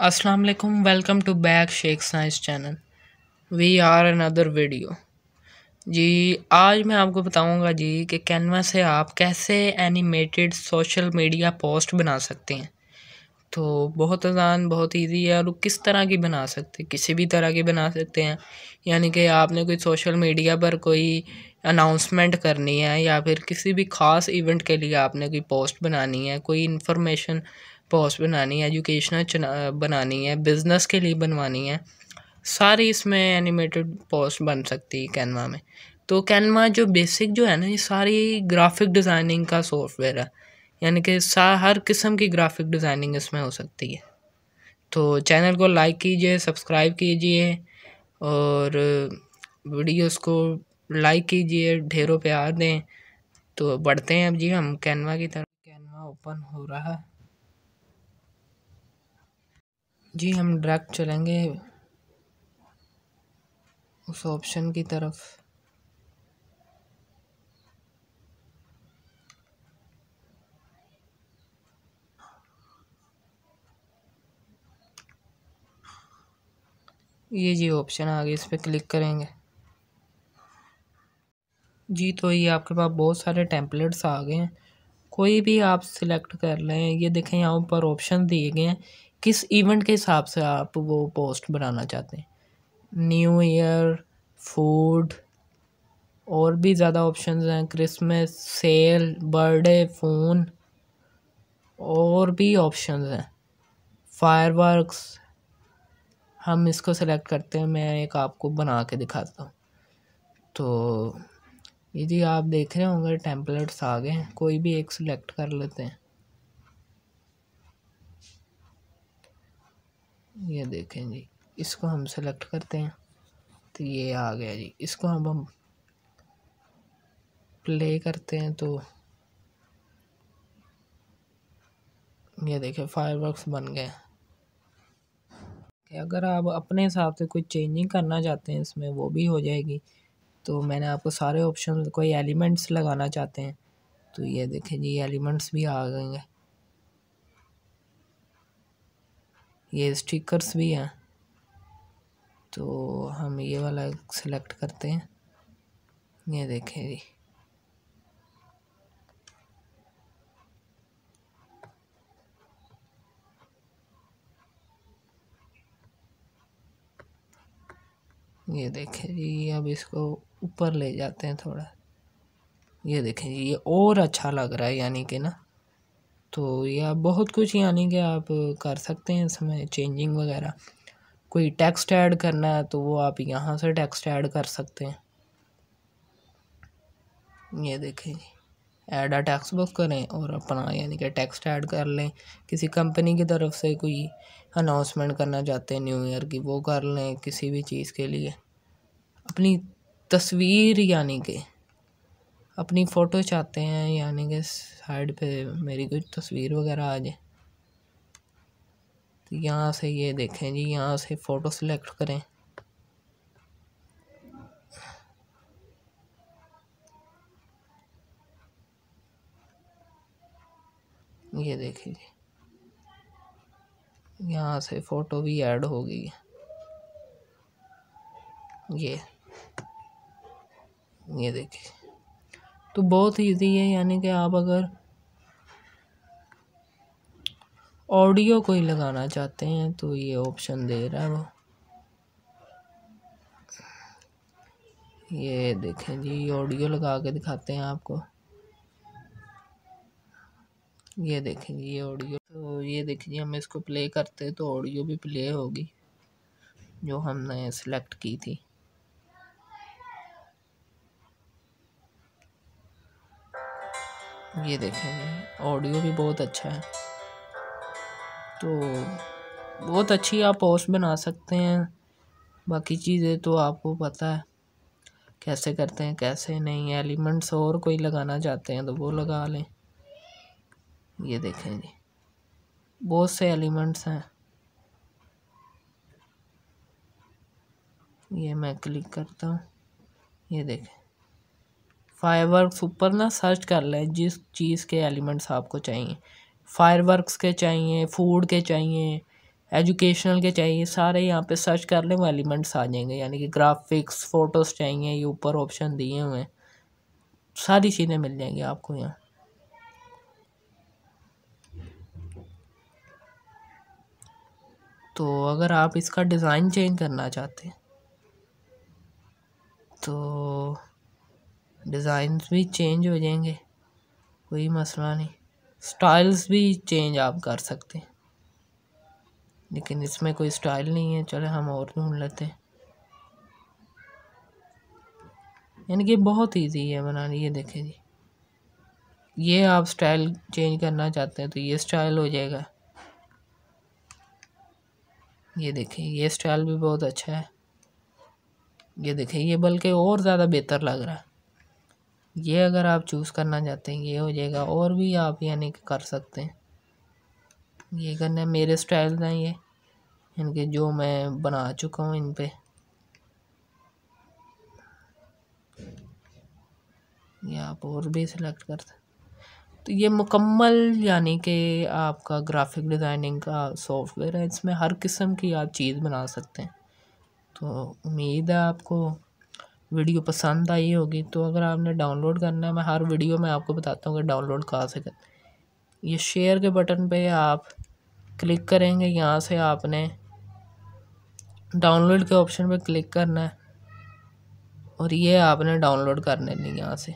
Aslam welcome to back back Shaikh science channel we are another video जी आज मैं आपको बताऊंगा जी कि कैनवा से आप कैसे एनिमेटेड सोशल मीडिया पोस्ट बना सकते हैं तो बहुत आसान बहुत इजी है और किस तरह की बना सकते हैं किसी भी तरह की बना सकते हैं यानी कि आपने कोई सोशल मीडिया पर कोई अनाउंसमेंट करनी है या फिर किसी भी ख़ास इवेंट के लिए आपने कोई पोस्ट बनानी है कोई इन्फॉर्मेशन पोस्ट बनानी है एजुकेशनल बनानी है बिज़नेस के लिए बनवानी है सारी इसमें एनिमेटेड पोस्ट बन सकती है कैनवा में तो कैनवा जो बेसिक जो है ना ये सारी ग्राफिक डिज़ाइनिंग का सॉफ्टवेयर है यानी कि सा हर किस्म की ग्राफिक डिज़ाइनिंग इसमें हो सकती है तो चैनल को लाइक कीजिए सब्सक्राइब कीजिए और वीडियोस को लाइक कीजिए ढेरों प्यार दें तो बढ़ते हैं अब जी हम कैनवा की तरफ कैनवा ओपन हो रहा है जी हम ड्रैग चलेंगे उस ऑप्शन की तरफ ये जी ऑप्शन आ गया इस पर क्लिक करेंगे जी तो ये आपके पास बहुत सारे टेम्पलेट्स आ गए हैं कोई भी आप सिलेक्ट कर लें ये देखें यहाँ पर ऑप्शन दिए गए हैं किस इवेंट के हिसाब से आप वो पोस्ट बनाना चाहते हैं न्यू ईयर फूड और भी ज़्यादा ऑप्शन हैं क्रिसमस सेल बर्थडे फ़ोन और भी ऑप्शन हैं फायरवर्क्स हम इसको सेलेक्ट करते हैं मैं एक आपको बना के दिखाता हूँ तो ये जी आप देख रहे होंगे टेम्पलेट्स आ गए हैं कोई भी एक सिलेक्ट कर लेते हैं ये देखें जी इसको हम सेलेक्ट करते हैं तो ये आ गया जी इसको हम हम प्ले करते हैं तो ये देखें फायरवर्क्स बन गए अगर आप अपने हिसाब से कोई चेंजिंग करना चाहते हैं इसमें वो भी हो जाएगी तो मैंने आपको सारे ऑप्शन कोई एलिमेंट्स लगाना चाहते हैं तो ये देखें जी एलिमेंट्स भी आ गए हैं ये स्टिकर्स भी हैं तो हम ये वाला सेलेक्ट करते हैं ये देखें जी ये देखें जी अब इसको ऊपर ले जाते हैं थोड़ा ये देखें जी ये और अच्छा लग रहा है यानी कि ना तो यह बहुत कुछ यानी कि आप कर सकते हैं इसमें चेंजिंग वगैरह कोई टेक्स्ट ऐड करना है तो वो आप यहाँ से टेक्स्ट ऐड कर सकते हैं ये देखें जी ऐड आ टैक्स बुक करें और अपना यानी कि टेक्स्ट ऐड कर लें किसी कंपनी की तरफ से कोई अनाउंसमेंट करना चाहते हैं न्यू ईयर की वो कर लें किसी भी चीज़ के लिए अपनी तस्वीर यानी कि अपनी फ़ोटो चाहते हैं यानी कि साइड पे मेरी कुछ तस्वीर वगैरह आ जाए तो यहाँ से ये देखें जी यहाँ से फ़ोटो सिलेक्ट करें ये देखिए जी यहाँ से फ़ोटो भी ऐड गई ये ये देखिए तो बहुत ईजी है यानी कि आप अगर ऑडियो को ही लगाना चाहते हैं तो ये ऑप्शन दे रहा है वो ये देखें जी ऑडियो लगा के दिखाते हैं आपको ये देखें जी ये ऑडियो ये देखिए हम इसको प्ले करते तो ऑडियो भी प्ले होगी जो हमने सेलेक्ट की थी ये देखेंगे ऑडियो भी बहुत अच्छा है तो बहुत अच्छी आप पोस्ट बना सकते हैं बाकी चीज़ें तो आपको पता है कैसे करते हैं कैसे नहीं एलिमेंट्स और कोई लगाना चाहते हैं तो वो लगा लें ये देखें जी बहुत से एलिमेंट्स हैं ये मैं क्लिक करता हूँ ये देखें फायरवर्क्स ऊपर ना सर्च कर लें जिस चीज़ के एलिमेंट्स आपको चाहिए फायरवर्क्स के चाहिए फूड के चाहिए एजुकेशनल के चाहिए सारे यहाँ पे सर्च कर लें वो एलिमेंट्स आ जाएंगे यानी कि ग्राफिक्स फ़ोटोज़ चाहिए ये ऊपर ऑप्शन दिए हुए हैं सारी चीज़ें मिल जाएंगी आपको यहाँ तो अगर आप इसका डिज़ाइन चेंज करना चाहते हैं तो डिज़ाइंस भी चेंज हो जाएंगे कोई मसला नहीं स्टाइल्स भी चेंज आप कर सकते हैं लेकिन इसमें कोई स्टाइल नहीं है चलो हम और ढूंढ लेते हैं यानी कि बहुत इजी है बनाने ये देखें जी ये आप स्टाइल चेंज करना चाहते हैं तो ये स्टाइल हो जाएगा ये देखें ये स्टाइल भी बहुत अच्छा है ये देखें ये बल्कि और ज़्यादा बेहतर लग रहा है ये अगर आप चूज़ करना चाहते हैं ये हो जाएगा और भी आप यानी कि कर सकते हैं ये करना मेरे स्टाइल हैं ये इनके जो मैं बना चुका हूँ इन पर ये आप और भी सिलेक्ट कर तो ये मुकम्मल यानी कि आपका ग्राफिक डिज़ाइनिंग का सॉफ्टवेयर है इसमें हर किस्म की आप चीज़ बना सकते हैं तो उम्मीद है आपको वीडियो पसंद आई होगी तो अगर आपने डाउनलोड करना है मैं हर वीडियो में आपको बताता हूँ कि डाउनलोड कहाँ से कर ये शेयर के बटन पे आप क्लिक करेंगे यहाँ से आपने डाउनलोड के ऑप्शन पे क्लिक करना है और ये आपने डाउनलोड करने ली यहाँ से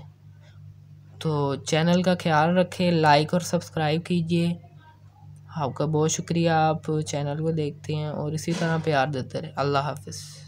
तो चैनल का ख्याल रखें लाइक और सब्सक्राइब कीजिए आपका बहुत शुक्रिया आप चैनल को देखते हैं और इसी तरह प्यार देते रहे अल्लाह हाफिज़